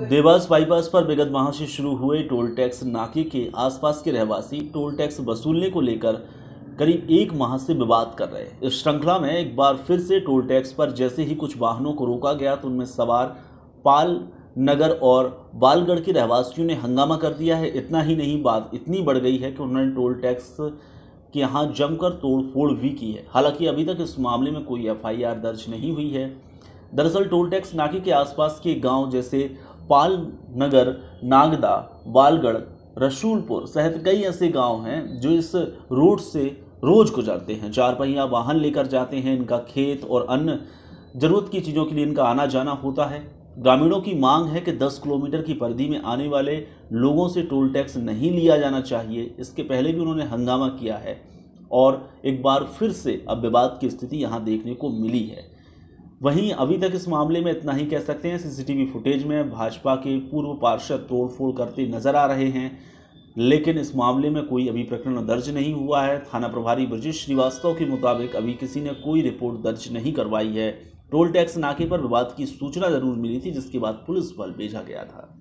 Dewas bypass पर विगत माह से शुरू हुए टोल टैक्स नाके के आसपास के रहवासी टोल टैक्स वसूलने को लेकर करीब एक माह से विवाद कर रहे हैं इस श्रृंखला में एक बार फिर से टोल टैक्स पर जैसे ही कुछ वाहनों को रोका गया तो उनमें सवार पाल नगर और बालगढ़ के रहवासियों ने हंगामा कर दिया है इतना ही नहीं बात इतनी बढ़ गई है कि उन्होंने टोल टैक्स के यहाँ जमकर तोड़फोड़ भी की है हालांकि अभी तक इस मामले में कोई एफआईआर दर्ज नहीं हुई है दरअसल टोल टैक्स नाके के आसपास के गांव जैसे पाल नगर नागदा बालगढ़ रसूलपुर सहित कई ऐसे गांव हैं जो इस रोड से रोज गुजरते हैं चार पहिया वाहन लेकर जाते हैं इनका खेत और अन्य ज़रूरत की चीज़ों के लिए इनका आना जाना होता है ग्रामीणों की मांग है कि 10 किलोमीटर की परिधि में आने वाले लोगों से टोल टैक्स नहीं लिया जाना चाहिए इसके पहले भी उन्होंने हंगामा किया है और एक बार फिर से अब विवाद की स्थिति यहाँ देखने को मिली है वहीं अभी तक इस मामले में इतना ही कह सकते हैं सीसीटीवी फुटेज में भाजपा के पूर्व पार्षद तोड़फोड़ करते नजर आ रहे हैं लेकिन इस मामले में कोई अभी प्रकरण दर्ज नहीं हुआ है थाना प्रभारी ब्रजेश श्रीवास्तव के मुताबिक अभी किसी ने कोई रिपोर्ट दर्ज नहीं करवाई है टोल टैक्स नाके पर विवाद की सूचना जरूर मिली थी जिसके बाद पुलिस बल भेजा गया था